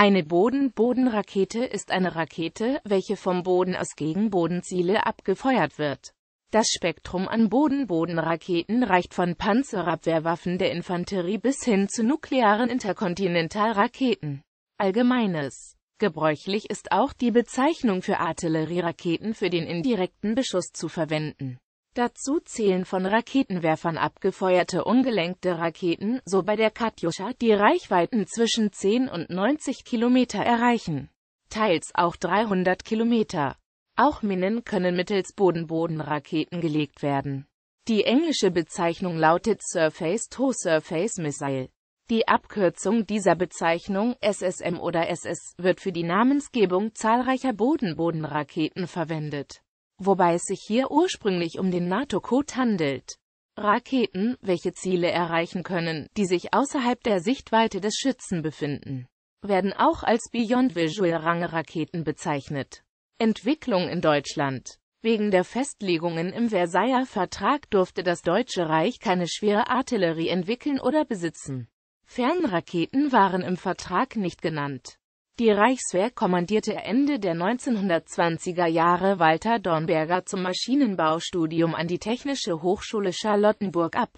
Eine Boden-Boden-Rakete ist eine Rakete, welche vom Boden aus gegen Bodenziele abgefeuert wird. Das Spektrum an Boden-Boden-Raketen reicht von Panzerabwehrwaffen der Infanterie bis hin zu nuklearen Interkontinentalraketen. Allgemeines Gebräuchlich ist auch die Bezeichnung für Artillerieraketen für den indirekten Beschuss zu verwenden Dazu zählen von Raketenwerfern abgefeuerte ungelenkte Raketen, so bei der Katyusha, die Reichweiten zwischen 10 und 90 Kilometer erreichen, teils auch 300 Kilometer. Auch Minen können mittels Boden-Boden-Raketen gelegt werden. Die englische Bezeichnung lautet Surface-to-Surface-Missile. Die Abkürzung dieser Bezeichnung, SSM oder SS, wird für die Namensgebung zahlreicher Boden-Boden-Raketen verwendet wobei es sich hier ursprünglich um den NATO-Code handelt. Raketen, welche Ziele erreichen können, die sich außerhalb der Sichtweite des Schützen befinden, werden auch als Beyond Visual Range Raketen bezeichnet. Entwicklung in Deutschland Wegen der Festlegungen im Versailler Vertrag durfte das Deutsche Reich keine schwere Artillerie entwickeln oder besitzen. Fernraketen waren im Vertrag nicht genannt. Die Reichswehr kommandierte Ende der 1920er Jahre Walter Dornberger zum Maschinenbaustudium an die Technische Hochschule Charlottenburg ab.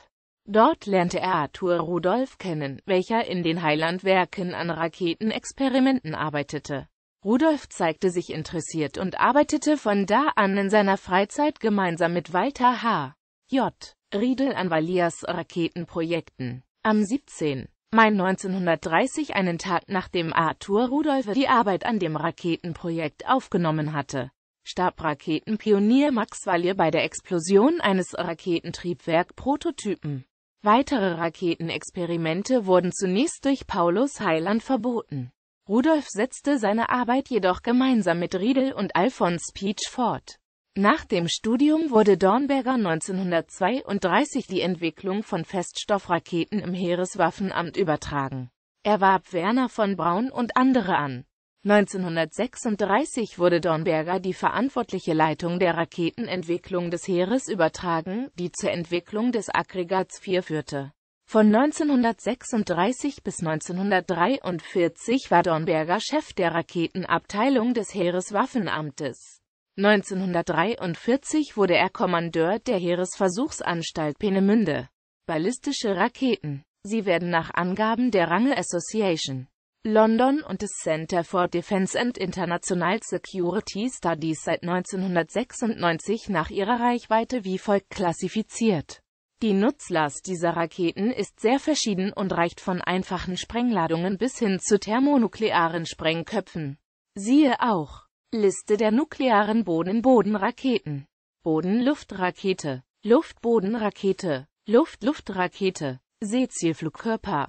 Dort lernte er Arthur Rudolf kennen, welcher in den Heilandwerken an Raketenexperimenten arbeitete. Rudolf zeigte sich interessiert und arbeitete von da an in seiner Freizeit gemeinsam mit Walter H. J. Riedel an Walias Raketenprojekten. Am 17. Mai 1930, einen Tag nachdem Arthur Rudolph die Arbeit an dem Raketenprojekt aufgenommen hatte, starb Raketenpionier Max Wallier bei der Explosion eines Raketentriebwerk-Prototypen. Weitere Raketenexperimente wurden zunächst durch Paulus Heiland verboten. Rudolf setzte seine Arbeit jedoch gemeinsam mit Riedel und Alphonse Peach fort. Nach dem Studium wurde Dornberger 1932 die Entwicklung von Feststoffraketen im Heereswaffenamt übertragen. Er warb Werner von Braun und andere an. 1936 wurde Dornberger die verantwortliche Leitung der Raketenentwicklung des Heeres übertragen, die zur Entwicklung des Aggregats 4 führte. Von 1936 bis 1943 war Dornberger Chef der Raketenabteilung des Heereswaffenamtes. 1943 wurde er Kommandeur der Heeresversuchsanstalt Peenemünde. Ballistische Raketen Sie werden nach Angaben der Range Association London und des Center for Defense and International Security Studies seit 1996 nach ihrer Reichweite wie folgt klassifiziert. Die Nutzlast dieser Raketen ist sehr verschieden und reicht von einfachen Sprengladungen bis hin zu thermonuklearen Sprengköpfen. Siehe auch Liste der nuklearen Boden-Boden-Raketen boden luftrakete Luft-Boden-Rakete luft luftrakete Seezielflugkörper